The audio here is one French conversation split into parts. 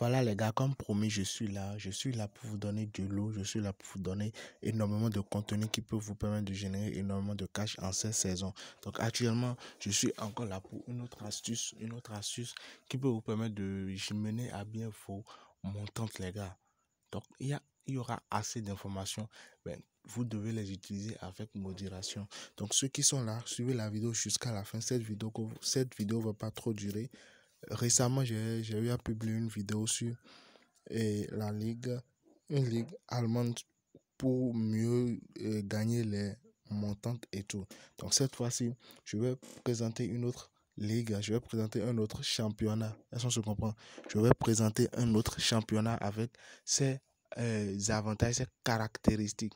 Voilà les gars, comme promis, je suis là. Je suis là pour vous donner de l'eau. Je suis là pour vous donner énormément de contenu qui peut vous permettre de générer énormément de cash en cette saison. Donc actuellement, je suis encore là pour une autre astuce, une autre astuce qui peut vous permettre de mener à bien vos montantes les gars. Donc il y, aura assez d'informations. vous devez les utiliser avec modération. Donc ceux qui sont là, suivez la vidéo jusqu'à la fin. Cette vidéo, cette vidéo ne va pas trop durer. Récemment, j'ai eu à publier une vidéo sur la ligue, une ligue allemande pour mieux euh, gagner les montantes et tout. Donc cette fois-ci, je vais présenter une autre ligue, je vais présenter un autre championnat. Est-ce qu'on se comprend Je vais présenter un autre championnat avec ses euh, avantages, ses caractéristiques.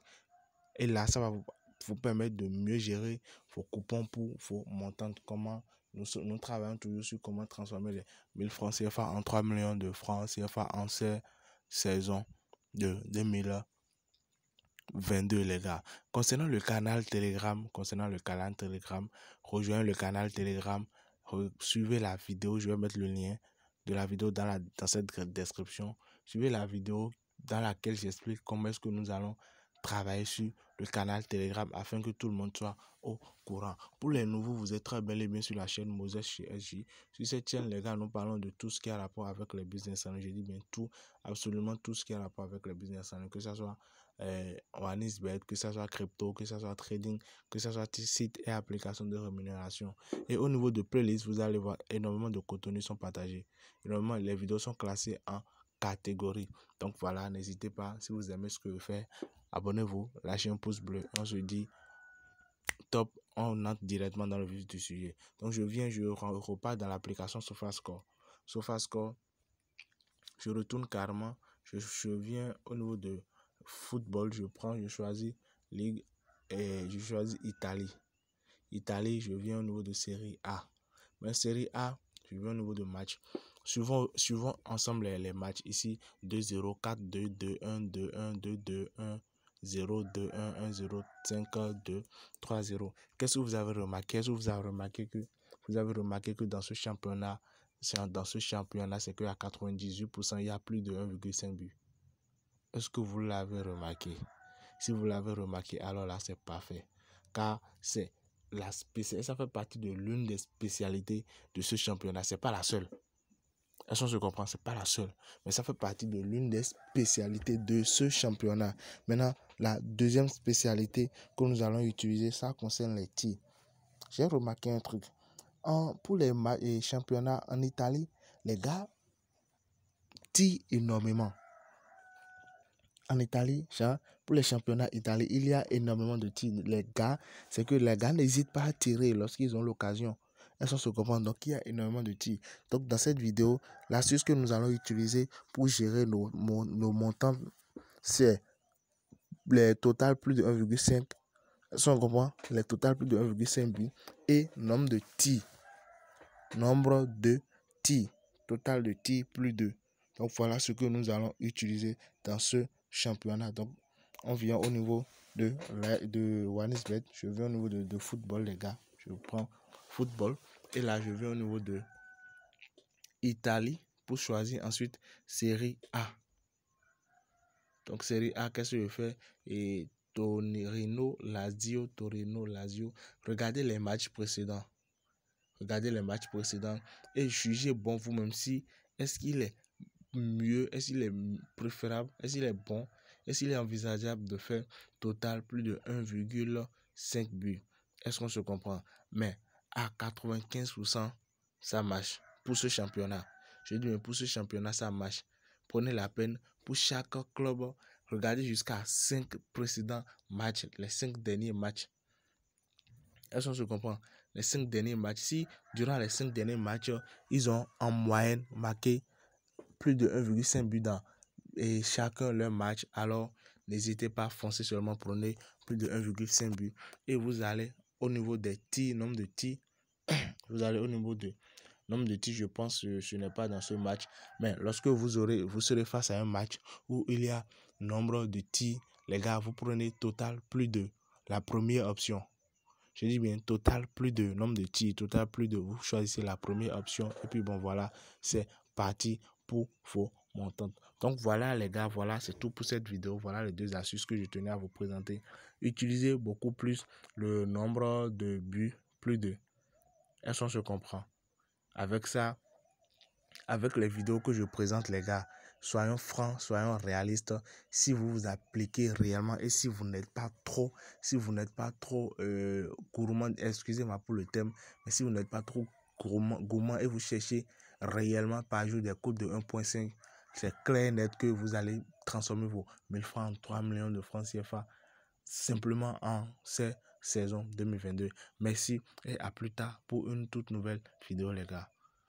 Et là, ça va vous vous permettre de mieux gérer vos coupons pour vos montants comment Nous, nous travaillons toujours sur comment transformer les 1000 francs CFA en 3 millions de francs CFA en ces saison de 2022 les gars. Concernant le canal Telegram, concernant le canal Telegram, rejoignez le canal Telegram, suivez la vidéo, je vais mettre le lien de la vidéo dans, la, dans cette description. Suivez la vidéo dans laquelle j'explique comment est-ce que nous allons travailler sur le canal Telegram afin que tout le monde soit au courant. Pour les nouveaux, vous êtes très bel et bien sur la chaîne Moses chez SJ. Sur cette chaîne, les gars, nous parlons de tout ce qui a rapport avec le business en ligne. Je dis bien tout, absolument tout ce qui a rapport avec le business en que ce soit euh, que ce soit crypto, que ce soit trading, que ce soit site et application de rémunération. Et au niveau de playlist, vous allez voir énormément de contenus sont partagés. Énormément, les vidéos sont classées en catégorie. Donc voilà, n'hésitez pas, si vous aimez ce que je fais, abonnez-vous, lâchez un pouce bleu. On se dit top, on entre directement dans le vif du sujet. Donc je viens, je repars dans l'application SofaScore. SofaScore, je retourne carrément, je, je viens au niveau de football, je prends, je choisis Ligue et euh, je choisis Italie. Italie, je viens au niveau de série A. Mais série A, je viens au niveau de match suivons, ensemble les matchs. Ici, 2-0, 4-2, 2-1, 2-1, 2-2, 1. 0, 2, 1, 1, 0, 5, 2, 3, 0. Qu'est-ce que vous avez remarqué? Qu'est-ce que vous avez remarqué que vous avez remarqué que dans ce championnat, dans ce championnat, c'est qu'à 98%, il y a plus de 1,5 but. Est-ce que vous l'avez remarqué? Si vous l'avez remarqué, alors là, c'est parfait. Car c'est la spécialité, ça fait partie de l'une des spécialités de ce championnat. C'est pas la seule elles sont se ce C'est pas la seule, mais ça fait partie de l'une des spécialités de ce championnat. Maintenant, la deuxième spécialité que nous allons utiliser, ça concerne les tirs. J'ai remarqué un truc. En, pour les, championnats en Italie, les gars tirent énormément. En Italie, pour les championnats italiens, il y a énormément de tirs. Les gars, c'est que les gars n'hésitent pas à tirer lorsqu'ils ont l'occasion elles sont secondaires. Donc, il y a énormément de tirs. Donc, dans cette vidéo, la suite que nous allons utiliser pour gérer nos, montants, c'est les total plus de 1,5 sont les total plus de 1,5 buts et nombre de tirs. Nombre de tirs. Total de tirs plus de. Donc voilà ce que nous allons utiliser dans ce championnat. Donc on vient au niveau de, de bet Je vais au niveau de, de football, les gars. Je prends football. Et là, je vais au niveau de Italie pour choisir ensuite série A. Donc, série A, qu'est-ce que je fais Et Torino, Lazio, Torino, Lazio. Regardez les matchs précédents. Regardez les matchs précédents et jugez bon vous-même si est-ce qu'il est mieux, est-ce qu'il est préférable, est-ce qu'il est bon, est-ce qu'il est envisageable de faire total plus de 1,5 buts Est-ce qu'on se comprend Mais à 95%, ça marche pour ce championnat. Je dis, mais pour ce championnat, ça marche. Prenez la peine pour chaque club. Regardez jusqu'à cinq précédents matchs, les cinq derniers matchs. Est-ce qu'on se comprend Les cinq derniers matchs. Si durant les cinq derniers matchs, ils ont en moyenne marqué plus de 1,5 but dans et chacun leur match, alors n'hésitez pas à foncer seulement, prenez plus de 1,5 but et vous allez au niveau des tirs, nombre de tirs, vous allez au niveau de nombre de tirs, je pense que euh, ce n'est pas dans ce match. Mais lorsque vous aurez, vous serez face à un match où il y a nombre de tirs, les gars, vous prenez total plus de la première option. Je dis bien total plus de nombre de tirs, total plus de vous choisissez la première option et puis bon voilà, c'est parti pour vos montante. Donc voilà les gars, voilà c'est tout pour cette vidéo. Voilà les deux astuces que je tenais à vous présenter. Utilisez beaucoup plus le nombre de buts, plus de. Est-ce qu'on se comprend Avec ça, avec les vidéos que je présente les gars, soyons francs, soyons réalistes. Si vous vous appliquez réellement et si vous n'êtes pas trop, si vous n'êtes pas trop euh, gourmand, excusez-moi pour le thème, mais si vous n'êtes pas trop gourmand, gourmand et vous cherchez réellement par jour des coupes de 1.5 c'est clair et net que vous allez transformer vos 1000 francs en 3 millions de francs CFA simplement en cette saison 2022. Merci et à plus tard pour une toute nouvelle vidéo les gars.